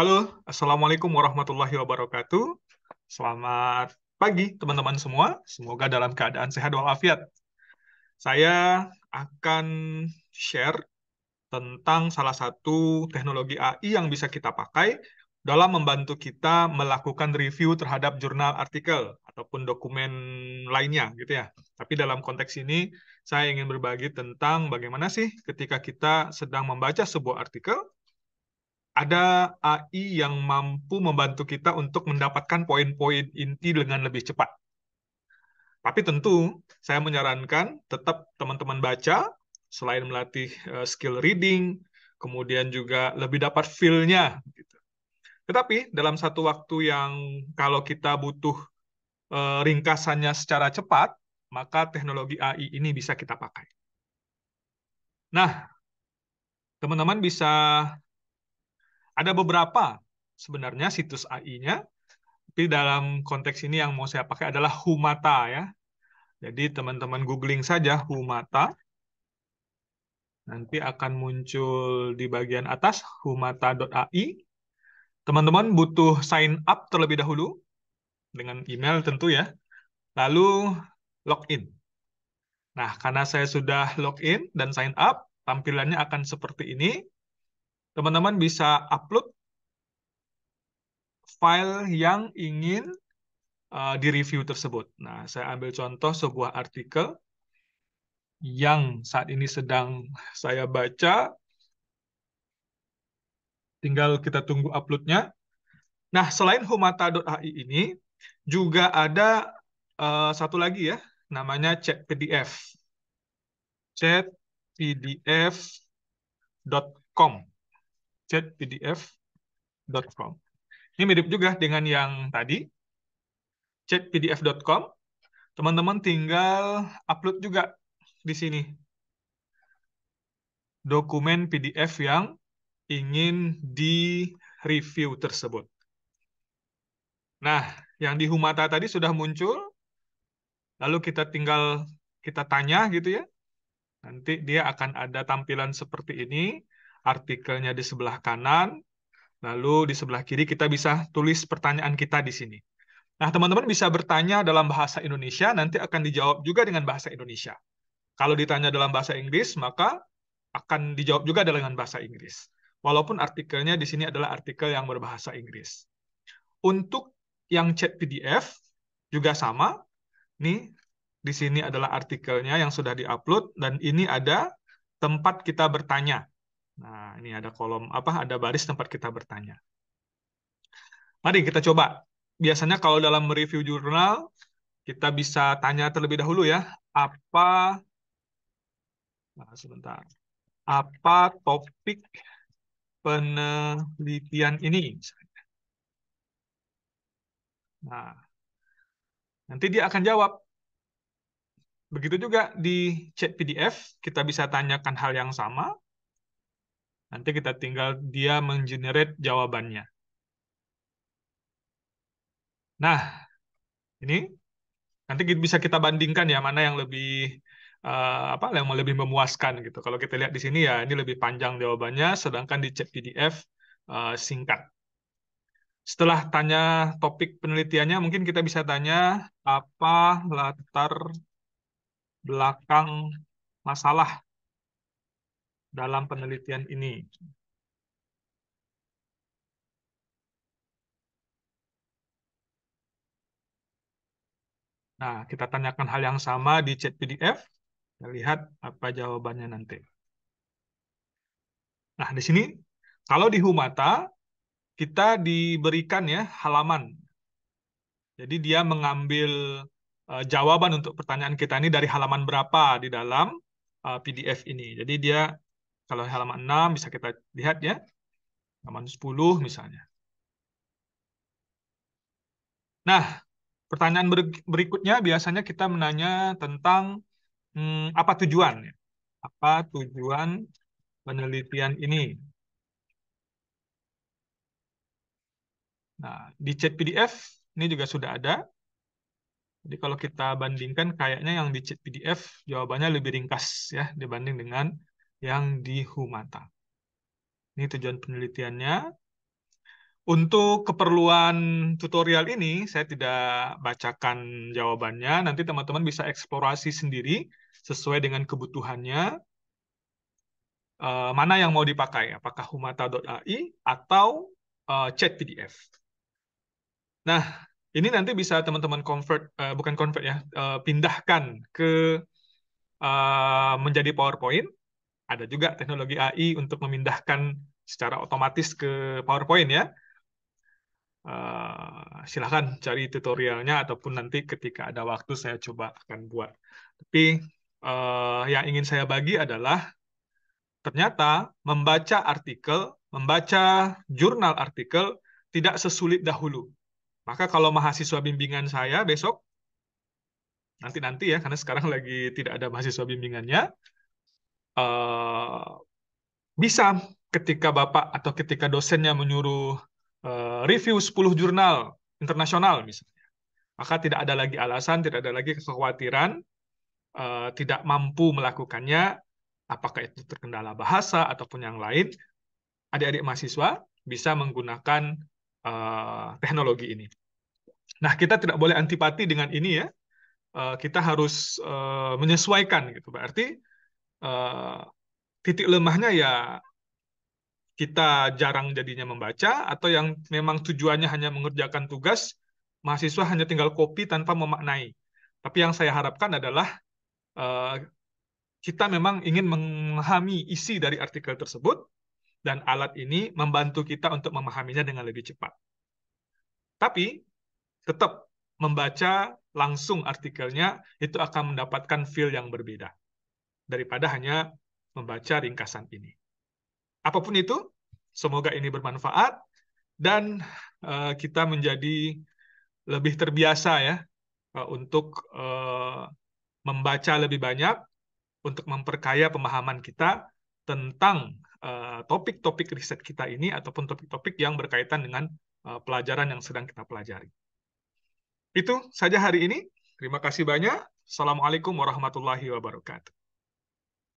Halo, Assalamualaikum warahmatullahi wabarakatuh. Selamat pagi teman-teman semua. Semoga dalam keadaan sehat walafiat. Saya akan share tentang salah satu teknologi AI yang bisa kita pakai dalam membantu kita melakukan review terhadap jurnal artikel ataupun dokumen lainnya gitu ya. Tapi dalam konteks ini saya ingin berbagi tentang bagaimana sih ketika kita sedang membaca sebuah artikel ada AI yang mampu membantu kita untuk mendapatkan poin-poin inti dengan lebih cepat. Tapi tentu saya menyarankan tetap teman-teman baca selain melatih eh, skill reading, kemudian juga lebih dapat feel-nya. Gitu. Tetapi dalam satu waktu yang kalau kita butuh eh, ringkasannya secara cepat, maka teknologi AI ini bisa kita pakai. Nah, teman-teman bisa ada beberapa sebenarnya situs AI-nya, tapi dalam konteks ini yang mau saya pakai adalah Humata ya. Jadi teman-teman googling saja Humata. Nanti akan muncul di bagian atas humata.ai. Teman-teman butuh sign up terlebih dahulu dengan email tentu ya. Lalu login. Nah, karena saya sudah login dan sign up, tampilannya akan seperti ini teman-teman bisa upload file yang ingin uh, eh, review tersebut. Nah, saya ambil contoh sebuah artikel yang saat ini sedang saya baca. Tinggal kita tunggu uploadnya. Nah, selain humata.ai ini, juga ada uh, satu lagi ya, namanya chat PDF. Chat chatpdf.com. Ini mirip juga dengan yang tadi, chatpdf.com. Teman-teman tinggal upload juga di sini dokumen PDF yang ingin di-review tersebut. Nah, yang di Humata tadi sudah muncul, lalu kita tinggal kita tanya gitu ya. Nanti dia akan ada tampilan seperti ini artikelnya di sebelah kanan, lalu di sebelah kiri kita bisa tulis pertanyaan kita di sini. Nah, teman-teman bisa bertanya dalam bahasa Indonesia, nanti akan dijawab juga dengan bahasa Indonesia. Kalau ditanya dalam bahasa Inggris, maka akan dijawab juga dengan bahasa Inggris. Walaupun artikelnya di sini adalah artikel yang berbahasa Inggris. Untuk yang chat PDF juga sama. Nih, di sini adalah artikelnya yang sudah diupload dan ini ada tempat kita bertanya. Nah, ini ada kolom apa? Ada baris tempat kita bertanya. Mari kita coba. Biasanya kalau dalam review jurnal, kita bisa tanya terlebih dahulu ya, apa nah, sebentar. Apa topik penelitian ini? Nah, nanti dia akan jawab Begitu juga di chat PDF, kita bisa tanyakan hal yang sama. Nanti kita tinggal dia menggenerate jawabannya. Nah, ini nanti bisa kita bandingkan ya mana yang lebih uh, apa yang lebih memuaskan gitu. Kalau kita lihat di sini ya ini lebih panjang jawabannya, sedangkan di chat PDF uh, eh, singkat. Setelah tanya topik penelitiannya, mungkin kita bisa tanya apa latar belakang masalah dalam penelitian ini. Nah, kita tanyakan hal yang sama di chat PDF. Kita lihat apa jawabannya nanti. Nah, di sini kalau di Humata kita diberikan ya halaman. Jadi dia mengambil uh, jawaban untuk pertanyaan kita ini dari halaman berapa di dalam uh, eh, PDF ini. Jadi dia kalau halaman 6 bisa kita lihat ya. Halaman 10 misalnya. Nah, pertanyaan berikutnya biasanya kita menanya tentang hmm, apa tujuan. Ya? Apa tujuan penelitian ini? Nah, di chat PDF ini juga sudah ada. Jadi kalau kita bandingkan kayaknya yang di chat PDF jawabannya lebih ringkas ya dibanding dengan yang di Humata. Ini tujuan penelitiannya. Untuk keperluan tutorial ini, saya tidak bacakan jawabannya. Nanti teman-teman bisa eksplorasi sendiri sesuai dengan kebutuhannya. E, mana yang mau dipakai? Apakah humata.ai atau e, chat PDF? Nah, ini nanti bisa teman-teman convert, e, bukan convert ya, e, pindahkan ke e, menjadi PowerPoint ada juga teknologi AI untuk memindahkan secara otomatis ke PowerPoint ya. Uh, eh, silahkan cari tutorialnya ataupun nanti ketika ada waktu saya coba akan buat. Tapi uh, yang ingin saya bagi adalah ternyata membaca artikel, membaca jurnal artikel tidak sesulit dahulu. Maka kalau mahasiswa bimbingan saya besok nanti-nanti ya, karena sekarang lagi tidak ada mahasiswa bimbingannya, Eh, bisa ketika Bapak atau ketika dosennya menyuruh uh, review 10 jurnal internasional misalnya, maka tidak ada lagi alasan, tidak ada lagi kekhawatiran uh, tidak mampu melakukannya, apakah itu terkendala bahasa ataupun yang lain, adik-adik mahasiswa bisa menggunakan uh, teknologi ini. Nah, kita tidak boleh antipati dengan ini ya. Uh, kita harus uh, menyesuaikan gitu. Berarti Eh, titik lemahnya ya kita jarang jadinya membaca atau yang memang tujuannya hanya mengerjakan tugas mahasiswa hanya tinggal copy tanpa memaknai. Tapi yang saya harapkan adalah uh, kita memang ingin memahami isi dari artikel tersebut dan alat ini membantu kita untuk memahaminya dengan lebih cepat. Tapi tetap membaca langsung artikelnya itu akan mendapatkan feel yang berbeda daripada hanya membaca ringkasan ini. Apapun itu, semoga ini bermanfaat dan uh, kita menjadi lebih terbiasa ya uh, untuk uh, membaca lebih banyak untuk memperkaya pemahaman kita tentang topik-topik uh, riset kita ini ataupun topik-topik yang berkaitan dengan uh, pelajaran yang sedang kita pelajari. Itu saja hari ini. Terima kasih banyak. Assalamualaikum warahmatullahi wabarakatuh.